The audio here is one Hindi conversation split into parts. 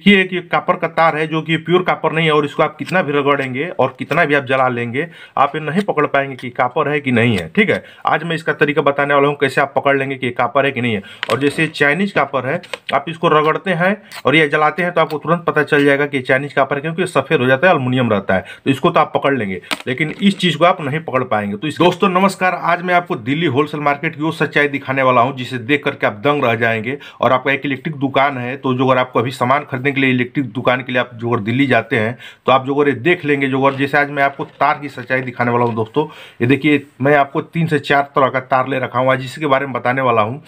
देखिए एक ये कापर का तार है जो कि प्योर कापर नहीं है और इसको आप कितना भी रगड़ेंगे और कितना भी आप जला लेंगे आप ये नहीं पकड़ पाएंगे कि कापर है कि नहीं है ठीक है आज मैं इसका तरीका बताने वाला हूँ कैसे आप पकड़ लेंगे कि कापर है कि नहीं है और जैसे चाइनीज कापर है आप इसको रगड़ते हैं और ये जलाते हैं तो आपको तुरंत पता चल जाएगा कि चाइनीज कापर है क्योंकि सफ़ेद हो जाता है अलमुनियम रहता है तो इसको तो आप पकड़ लेंगे लेकिन इस चीज़ को आप नहीं पकड़ पाएंगे तो दोस्तों नमस्कार आज मैं आपको दिल्ली होलसेल मार्केट की वो सच्चाई दिखाने वाला हूँ जिसे देख करके आप दंग रह जाएंगे और आपका एक इलेक्ट्रिक दुकान है तो जो अगर आप कभी सामान खरीदेंगे खरीदने के लिए इलेक्ट्रिक दुकान के लिए आप जोगर दिल्ली जाते हैं तो आप जोगर ये देख लेंगे जोगर जैसे आज मैं आपको तार की सच्चाई दिखाने वाला हूँ दोस्तों ये देखिए मैं आपको तीन से चार तरह का तार ले रखा हूँ आज इसके बारे में बताने वाला हूँ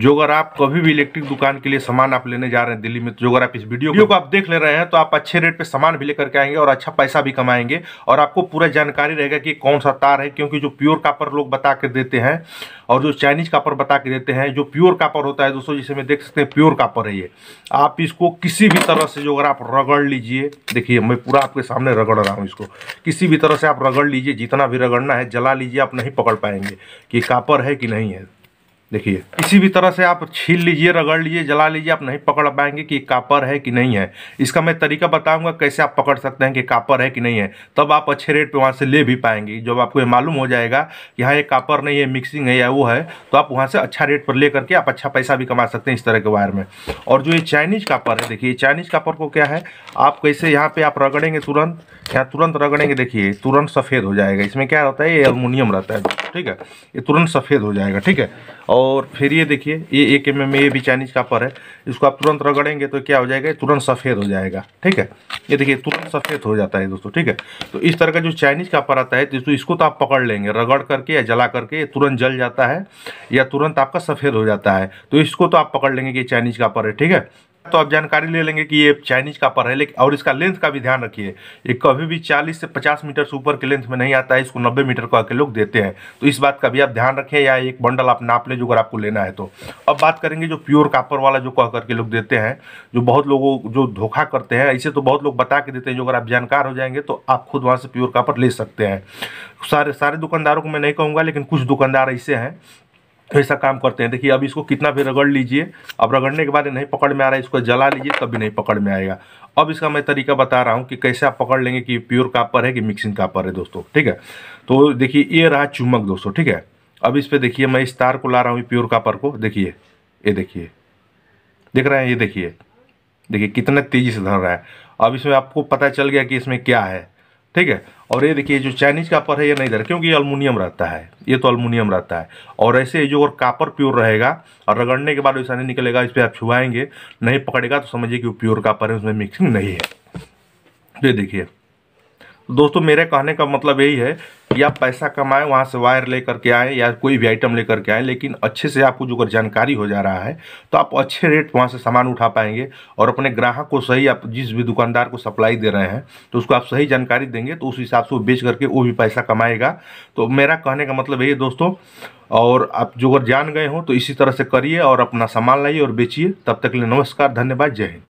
जो अगर आप कभी भी इलेक्ट्रिक दुकान के लिए सामान आप लेने जा रहे हैं दिल्ली में तो जो अगर आप इस वीडियो को आप देख ले रहे हैं तो आप अच्छे रेट पे सामान भी लेकर के आएंगे और अच्छा पैसा भी कमाएंगे और आपको पूरा जानकारी रहेगा कि कौन सा तार है क्योंकि जो प्योर कापर लोग बता के देते हैं और जो चाइनीज कापर बता के देते हैं जो प्योर कापर होता है दोस्तों जिसे मैं देख सकते हैं प्योर कापर है ये आप इसको किसी भी तरह से जो अगर आप रगड़ लीजिए देखिए मैं पूरा आपके सामने रगड़ रहा हूँ इसको किसी भी तरह से आप रगड़ लीजिए जितना भी रगड़ना है जला लीजिए आप नहीं पकड़ पाएंगे कि कापर है कि नहीं है देखिए किसी भी तरह से आप छील लीजिए रगड़ लीजिए जला लीजिए आप नहीं पकड़ पाएंगे कि कापर है कि नहीं है इसका मैं तरीका बताऊंगा कैसे आप पकड़ सकते हैं कि कापर है कि नहीं है तब आप अच्छे रेट पे वहाँ से ले भी पाएंगे जब आपको ये मालूम हो जाएगा कि हाँ ये कापर नहीं है मिक्सिंग है या वो है तो आप वहाँ से अच्छा रेट पर ले करके आप अच्छा पैसा भी कमा सकते हैं इस तरह के वायर में और जो ये चाइनीज़ कापर है देखिए चाइनीज़ कापर को क्या है आप कैसे यहाँ पर आप रगड़ेंगे तुरंत यहाँ तुरंत रगड़ेंगे देखिए तुरंत सफ़ेद हो जाएगा इसमें क्या रहता है ये एलमिनियम रहता है ठीक है ये तुरंत सफ़ेद हो जाएगा ठीक है और और फिर ये देखिए ये एक एम एम ये भी चाइनीज कापर है इसको आप तुरंत रगड़ेंगे तो क्या हो जाएगा तुरंत सफ़ेद हो जाएगा ठीक है ये देखिए तुरंत सफ़ेद हो जाता है दोस्तों ठीक है तो इस तरह का जो चाइनीज कापर आता है तो इसको तो आप पकड़ लेंगे रगड़ करके या जला करके तुरंत जल जाता है या तुरंत आपका सफ़ेद हो जाता है तो इसको तो आप पकड़ लेंगे कि चाइनीज कापर है ठीक है तो आप जानकारी ले लेंगे कि ये चाइनीज का पर है लेकिन और इसका लेंथ का भी ध्यान रखिए ये कभी भी 40 से 50 मीटर से ऊपर के लेंथ में नहीं आता है इसको 90 मीटर का के लोग देते हैं तो इस बात का भी आप ध्यान रखें या एक बंडल आप नाप लें जो अगर आपको लेना है तो अब बात करेंगे जो प्योर कापर वाला जो कह करके लोग देते हैं जो बहुत लोगों जो धोखा करते हैं इसे तो बहुत लोग बता के देते हैं जो अगर आप जानकार हो जाएंगे तो आप खुद वहाँ से प्योर कापर ले सकते हैं सारे सारे दुकानदारों को मैं नहीं कहूँगा लेकिन कुछ दुकानदार ऐसे हैं ऐसा काम करते हैं देखिए अब इसको कितना भी रगड़ लीजिए अब रगड़ने के बाद नहीं पकड़ में आ रहा है इसको जला लीजिए तब भी नहीं पकड़ में आएगा अब इसका मैं तरीका बता रहा हूँ कि कैसे आप पकड़ लेंगे कि प्योर कापर है कि मिक्सिंग कापर है दोस्तों ठीक है तो देखिए ये रहा चुम्बक दोस्तों ठीक है अब इस पर देखिए मैं इस तार को ला रहा हूँ प्योर कापर को देखिए ये देखिए देख रहे हैं ये देखिए देखिए कितना तेज़ी से धर रहा है अब इसमें आपको पता चल गया कि इसमें क्या है ठीक है और ये देखिए जो चाइनीज कापर है ये नहीं इधर क्योंकि ये अल्मोनियम रहता है ये तो अल्मोनियम रहता है और ऐसे जो और कापर प्योर रहेगा और रगड़ने के बाद वैसा नहीं निकलेगा इस पर आप छुआएंगे नहीं पकड़ेगा तो समझिए कि वो प्योर कापर है उसमें मिक्सिंग नहीं है ये देखिए दोस्तों मेरे कहने का मतलब यही है कि आप पैसा कमाएं वहाँ से वायर लेकर के आएँ या कोई भी आइटम लेकर के आएँ लेकिन अच्छे से आपको जो अगर जानकारी हो जा रहा है तो आप अच्छे रेट वहाँ से सामान उठा पाएंगे और अपने ग्राहक को सही आप जिस भी दुकानदार को सप्लाई दे रहे हैं तो उसको आप सही जानकारी देंगे तो उस हिसाब से वो बेच करके वो भी पैसा कमाएगा तो मेरा कहने का मतलब यही है दोस्तों और आप जो अगर जान गए हो तो इसी तरह से करिए और अपना सामान लाइए और बेचिए तब तक के लिए नमस्कार धन्यवाद जय हिंद